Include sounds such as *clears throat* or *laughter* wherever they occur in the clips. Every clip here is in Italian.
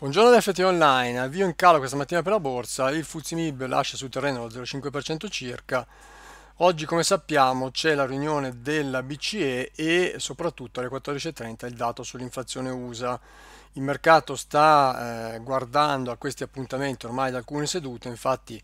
Buongiorno da FT Online, avvio in calo questa mattina per la borsa, il Fuzimib lascia sul terreno lo 0,5% circa, oggi come sappiamo c'è la riunione della BCE e soprattutto alle 14.30 il dato sull'inflazione USA. Il mercato sta eh, guardando a questi appuntamenti ormai da alcune sedute, infatti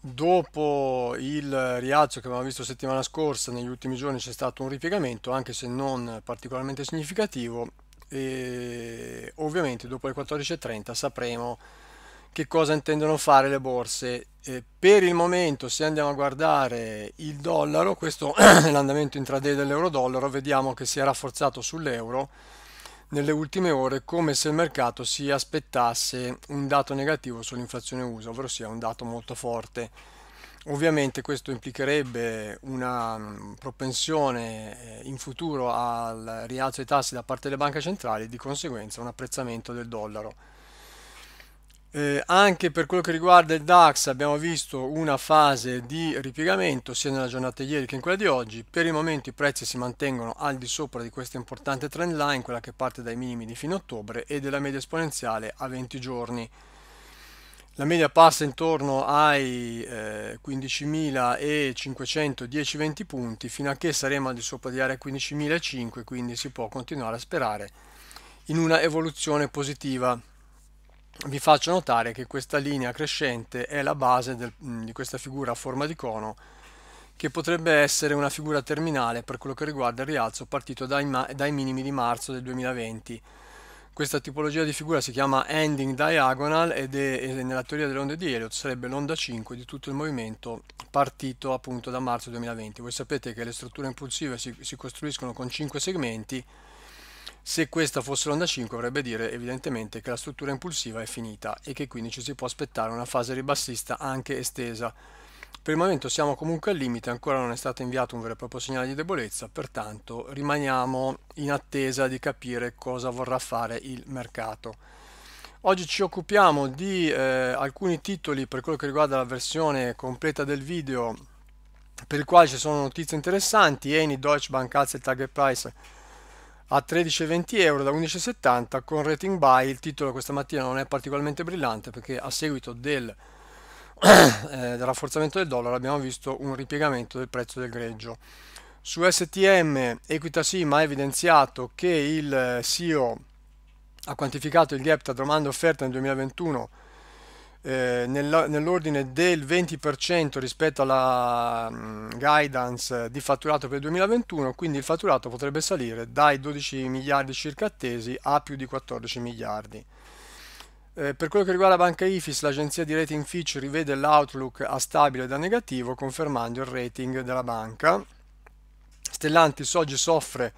dopo il rialzo che abbiamo visto settimana scorsa, negli ultimi giorni c'è stato un ripiegamento, anche se non particolarmente significativo, e ovviamente dopo le 14.30 sapremo che cosa intendono fare le borse. Eh, per il momento, se andiamo a guardare il dollaro, questo *clears throat* è l'andamento intraday dell'euro-dollaro, vediamo che si è rafforzato sull'euro nelle ultime ore come se il mercato si aspettasse un dato negativo sull'inflazione USA, ovvero sia un dato molto forte Ovviamente questo implicherebbe una mm, propensione eh, in futuro al rialzo dei tassi da parte delle banche centrali e di conseguenza un apprezzamento del dollaro. Eh, anche per quello che riguarda il DAX abbiamo visto una fase di ripiegamento sia nella giornata di ieri che in quella di oggi. Per il momento i prezzi si mantengono al di sopra di questa importante trend line, quella che parte dai minimi di fine ottobre e della media esponenziale a 20 giorni la media passa intorno ai eh, 15.510-20 punti fino a che saremo al di sopra di area 15.005 quindi si può continuare a sperare in una evoluzione positiva vi faccio notare che questa linea crescente è la base del, mm, di questa figura a forma di cono che potrebbe essere una figura terminale per quello che riguarda il rialzo partito dai, dai minimi di marzo del 2020 questa tipologia di figura si chiama ending diagonal ed è, nella teoria delle onde di Elliott sarebbe l'onda 5 di tutto il movimento partito appunto da marzo 2020. Voi sapete che le strutture impulsive si, si costruiscono con 5 segmenti, se questa fosse l'onda 5 vorrebbe dire evidentemente che la struttura impulsiva è finita e che quindi ci si può aspettare una fase ribassista anche estesa per il momento siamo comunque al limite, ancora non è stato inviato un vero e proprio segnale di debolezza, pertanto rimaniamo in attesa di capire cosa vorrà fare il mercato. Oggi ci occupiamo di eh, alcuni titoli per quello che riguarda la versione completa del video per il quale ci sono notizie interessanti, Eni, Deutsche Bank alza il target price a 13,20 euro da 11,70 con rating buy, il titolo questa mattina non è particolarmente brillante perché a seguito del eh, del rafforzamento del dollaro abbiamo visto un ripiegamento del prezzo del greggio. Su STM EquitaSim ha evidenziato che il CEO ha quantificato il gap tra domanda e offerta nel 2021 eh, nell'ordine del 20% rispetto alla mm, guidance di fatturato per il 2021, quindi il fatturato potrebbe salire dai 12 miliardi circa attesi a più di 14 miliardi. Eh, per quello che riguarda Banca IFIS, l'agenzia di rating Fitch rivede l'outlook a stabile da negativo, confermando il rating della banca. Stellantis oggi soffre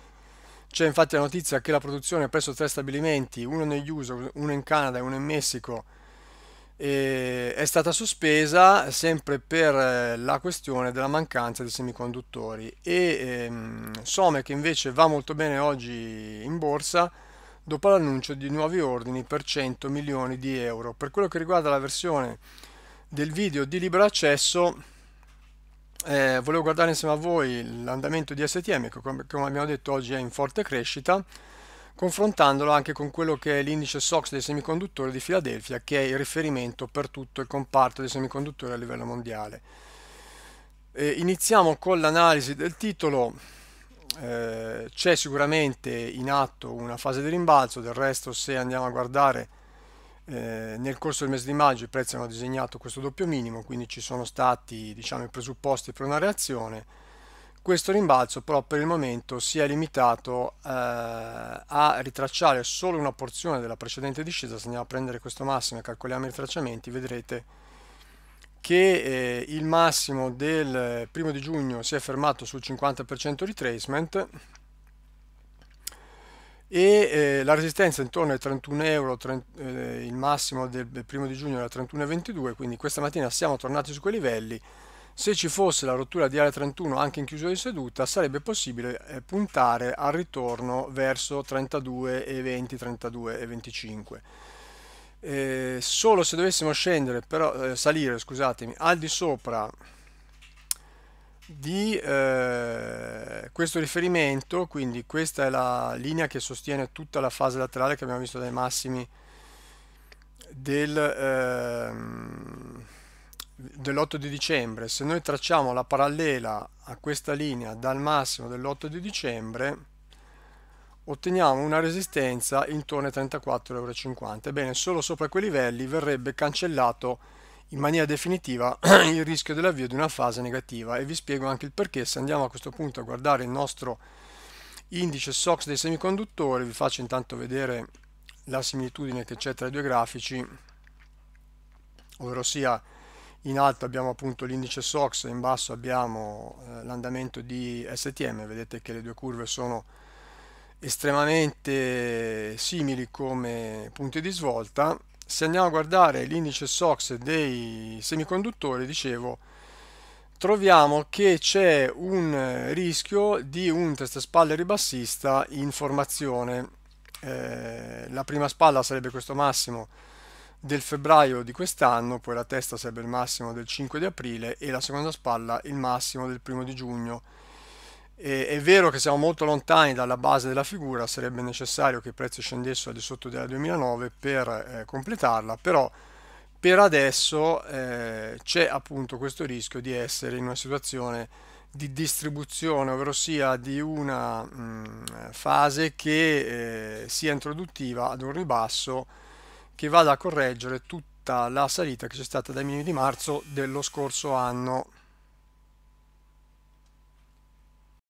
c'è infatti la notizia che la produzione presso tre stabilimenti, uno negli USA, uno in Canada e uno in Messico, è stata sospesa sempre per eh, la questione della mancanza di semiconduttori. E ehm, Somec invece va molto bene oggi in borsa dopo l'annuncio di nuovi ordini per 100 milioni di euro. Per quello che riguarda la versione del video di libero accesso, eh, volevo guardare insieme a voi l'andamento di STM che come abbiamo detto oggi è in forte crescita, confrontandolo anche con quello che è l'indice SOX dei semiconduttori di Filadelfia, che è il riferimento per tutto il comparto dei semiconduttori a livello mondiale. Eh, iniziamo con l'analisi del titolo eh, c'è sicuramente in atto una fase di rimbalzo, del resto se andiamo a guardare eh, nel corso del mese di maggio i prezzi hanno disegnato questo doppio minimo, quindi ci sono stati diciamo, i presupposti per una reazione. Questo rimbalzo però per il momento si è limitato eh, a ritracciare solo una porzione della precedente discesa, se andiamo a prendere questo massimo e calcoliamo i ritracciamenti vedrete che eh, il massimo del eh, primo di giugno si è fermato sul 50% retracement e eh, la resistenza intorno ai 31 euro, 30, eh, il massimo del, primo di giugno era 31,22, quindi questa mattina siamo tornati su quei livelli. Se ci fosse la rottura di area 31 anche in chiusura di seduta, sarebbe possibile eh, puntare al ritorno verso 32,20, 32,25 eh, solo se dovessimo scendere però eh, salire scusatemi al di sopra di eh, questo riferimento quindi questa è la linea che sostiene tutta la fase laterale che abbiamo visto dai massimi del, ehm, dell'8 di dicembre se noi tracciamo la parallela a questa linea dal massimo dell'8 di dicembre otteniamo una resistenza intorno ai 34,50€. Ebbene, solo sopra quei livelli verrebbe cancellato in maniera definitiva *clears throat* il rischio dell'avvio di una fase negativa e vi spiego anche il perché. Se andiamo a questo punto a guardare il nostro indice SOX dei semiconduttori, vi faccio intanto vedere la similitudine che c'è tra i due grafici, ovvero sia in alto abbiamo appunto l'indice SOX, in basso abbiamo eh, l'andamento di STM, vedete che le due curve sono estremamente simili come punti di svolta se andiamo a guardare l'indice SOX dei semiconduttori dicevo troviamo che c'è un rischio di un test spalle ribassista in formazione eh, la prima spalla sarebbe questo massimo del febbraio di quest'anno, poi la testa sarebbe il massimo del 5 di aprile e la seconda spalla il massimo del primo di giugno e, è vero che siamo molto lontani dalla base della figura, sarebbe necessario che i prezzi scendessero al di sotto della 2009 per eh, completarla, però per adesso eh, c'è appunto questo rischio di essere in una situazione di distribuzione, ovvero sia di una mh, mm, fase che eh, sia introduttiva ad un ribasso che vada a correggere tutta la salita che c'è stata dai minimi di marzo dello scorso anno.